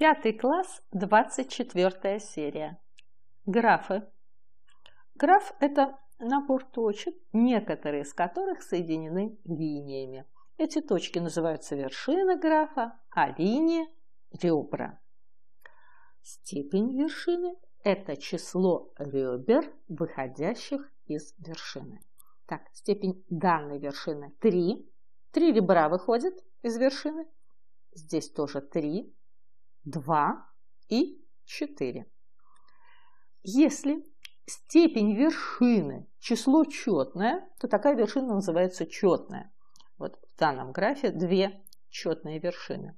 Пятый класс, 24 серия. Графы. Граф – это набор точек, некоторые из которых соединены линиями. Эти точки называются вершина графа, а линии – ребра. Степень вершины – это число ребер, выходящих из вершины. Так, степень данной вершины 3. Три ребра выходят из вершины. Здесь тоже 3 2 и 4. Если степень вершины число четное, то такая вершина называется четная. Вот в данном графе две четные вершины.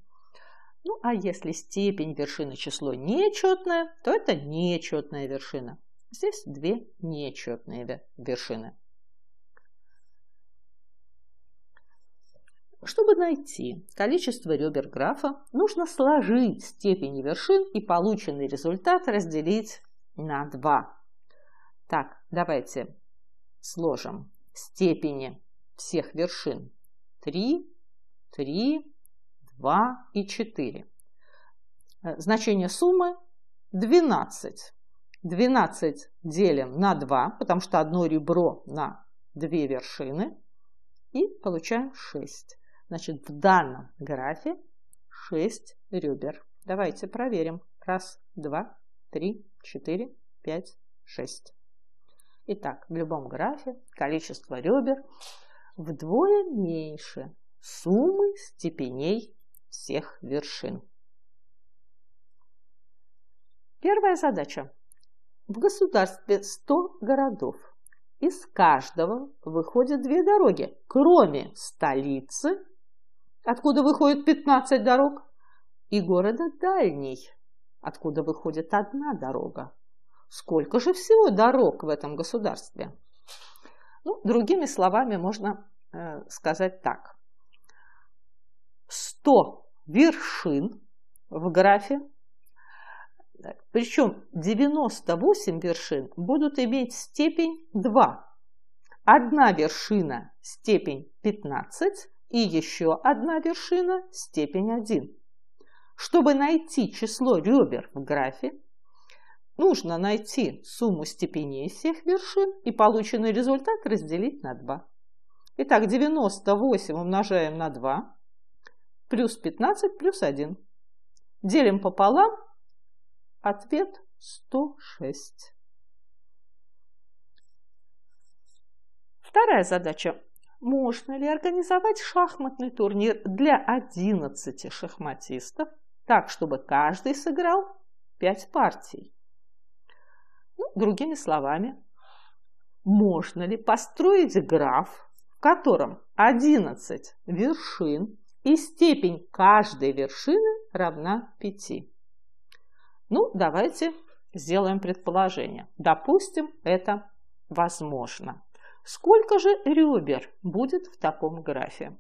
Ну а если степень вершины число нечетное, то это нечетная вершина. Здесь две нечетные вершины. Чтобы найти количество ребер графа, нужно сложить степени вершин и полученный результат разделить на 2. Так, давайте сложим степени всех вершин. 3, 3, 2 и 4. Э, значение суммы 12. 12 делим на 2, потому что одно ребро на 2 вершины. И получаем 6. Значит, в данном графе 6 ребер. Давайте проверим. Раз, два, три, четыре, пять, шесть. Итак, в любом графе количество ребер вдвое меньше суммы степеней всех вершин. Первая задача. В государстве 100 городов. Из каждого выходят две дороги, кроме столицы откуда выходит 15 дорог, и города дальний, откуда выходит одна дорога. Сколько же всего дорог в этом государстве? Ну, другими словами можно э, сказать так. 100 вершин в графе, причем 98 вершин будут иметь степень 2. Одна вершина – степень 15, и еще одна вершина – степень 1. Чтобы найти число ребер в графе, нужно найти сумму степеней всех вершин и полученный результат разделить на 2. Итак, 98 умножаем на 2, плюс 15 плюс 1. Делим пополам, ответ 106. Вторая задача можно ли организовать шахматный турнир для 11 шахматистов так, чтобы каждый сыграл 5 партий? Ну, другими словами, можно ли построить граф, в котором 11 вершин и степень каждой вершины равна 5? Ну, давайте сделаем предположение. Допустим, это возможно. Сколько же ребер будет в таком графе?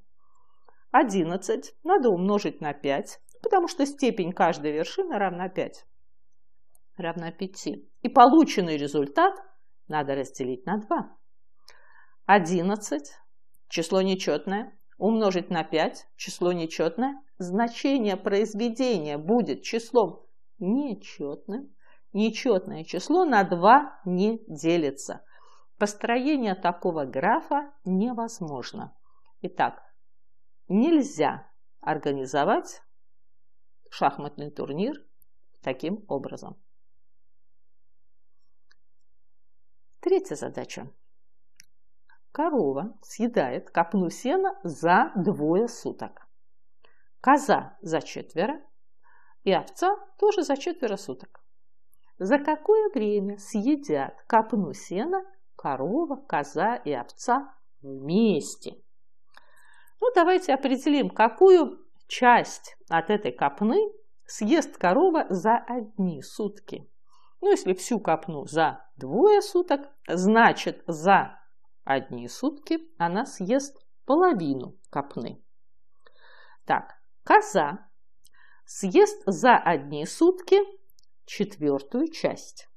11 надо умножить на 5, потому что степень каждой вершины равна 5. Равна 5. И полученный результат надо разделить на 2. 11, число нечетное, умножить на 5, число нечетное. Значение произведения будет числом нечетным. Нечетное число на 2 не делится – Построение такого графа невозможно. Итак, нельзя организовать шахматный турнир таким образом. Третья задача. Корова съедает копну сена за двое суток. Коза за четверо и овца тоже за четверо суток. За какое время съедят копну сена корова, коза и овца вместе. Ну, давайте определим, какую часть от этой копны съест корова за одни сутки. Ну, если всю копну за двое суток, значит, за одни сутки она съест половину копны. Так, коза съест за одни сутки четвертую часть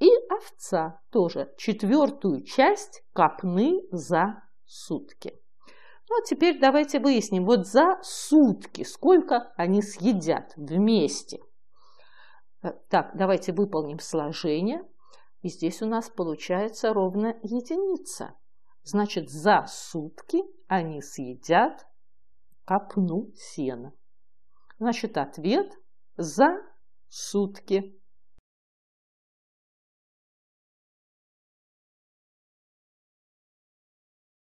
и овца тоже четвертую часть копны за сутки. Ну, а теперь давайте выясним, вот за сутки сколько они съедят вместе. Э, так, давайте выполним сложение. И здесь у нас получается ровно единица. Значит, за сутки они съедят копну сена. Значит, ответ за сутки.